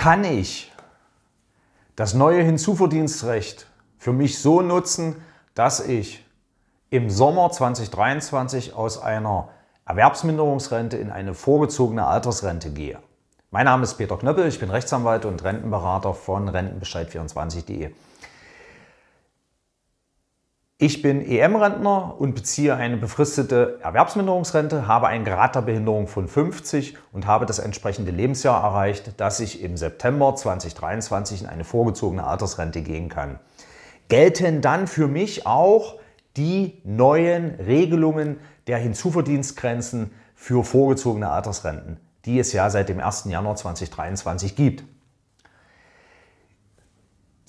kann ich das neue Hinzuverdienstrecht für mich so nutzen, dass ich im Sommer 2023 aus einer Erwerbsminderungsrente in eine vorgezogene Altersrente gehe. Mein Name ist Peter Knöppel, ich bin Rechtsanwalt und Rentenberater von Rentenbescheid24.de. Ich bin EM-Rentner und beziehe eine befristete Erwerbsminderungsrente, habe einen Grad der Behinderung von 50 und habe das entsprechende Lebensjahr erreicht, dass ich im September 2023 in eine vorgezogene Altersrente gehen kann. Gelten dann für mich auch die neuen Regelungen der Hinzuverdienstgrenzen für vorgezogene Altersrenten, die es ja seit dem 1. Januar 2023 gibt.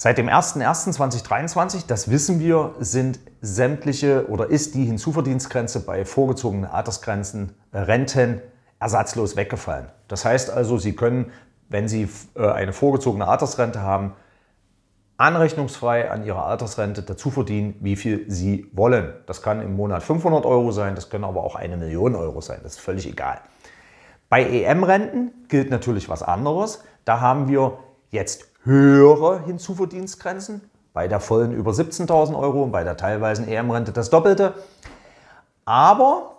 Seit dem 01.01.2023, das wissen wir, sind sämtliche oder ist die Hinzuverdienstgrenze bei vorgezogenen Altersgrenzen äh, Renten ersatzlos weggefallen. Das heißt also, Sie können, wenn Sie äh, eine vorgezogene Altersrente haben, anrechnungsfrei an Ihre Altersrente dazu verdienen, wie viel Sie wollen. Das kann im Monat 500 Euro sein, das können aber auch eine Million Euro sein, das ist völlig egal. Bei EM-Renten gilt natürlich was anderes. Da haben wir jetzt höhere Hinzuverdienstgrenzen, bei der vollen über 17.000 Euro und bei der teilweisen EM-Rente das Doppelte. Aber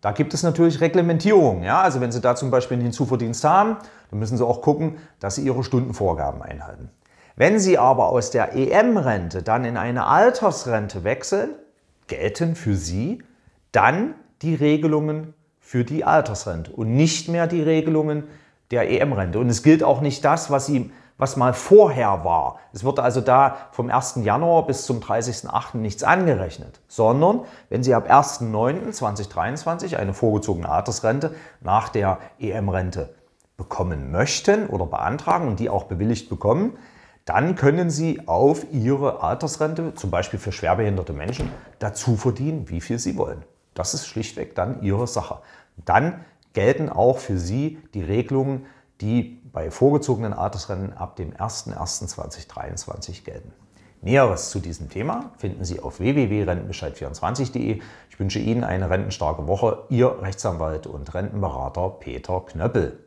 da gibt es natürlich Reglementierungen. Ja? Also wenn Sie da zum Beispiel einen Hinzuverdienst haben, dann müssen Sie auch gucken, dass Sie Ihre Stundenvorgaben einhalten. Wenn Sie aber aus der EM-Rente dann in eine Altersrente wechseln, gelten für Sie dann die Regelungen für die Altersrente und nicht mehr die Regelungen der EM-Rente. Und es gilt auch nicht das, was Sie was mal vorher war. Es wird also da vom 1. Januar bis zum 30.08. nichts angerechnet, sondern wenn Sie ab 1.9.2023 eine vorgezogene Altersrente nach der EM-Rente bekommen möchten oder beantragen und die auch bewilligt bekommen, dann können Sie auf Ihre Altersrente, zum Beispiel für schwerbehinderte Menschen, dazu verdienen, wie viel Sie wollen. Das ist schlichtweg dann Ihre Sache. Dann gelten auch für Sie die Regelungen die bei vorgezogenen Artesrennen ab dem 01.01.2023 gelten. Näheres zu diesem Thema finden Sie auf www.rentenbescheid24.de. Ich wünsche Ihnen eine rentenstarke Woche. Ihr Rechtsanwalt und Rentenberater Peter Knöppel.